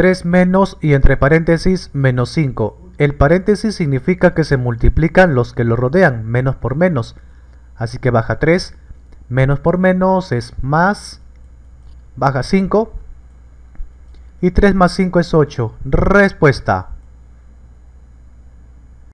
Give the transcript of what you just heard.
3 menos y entre paréntesis menos 5. El paréntesis significa que se multiplican los que lo rodean, menos por menos. Así que baja 3, menos por menos es más, baja 5 y 3 más 5 es 8. Respuesta.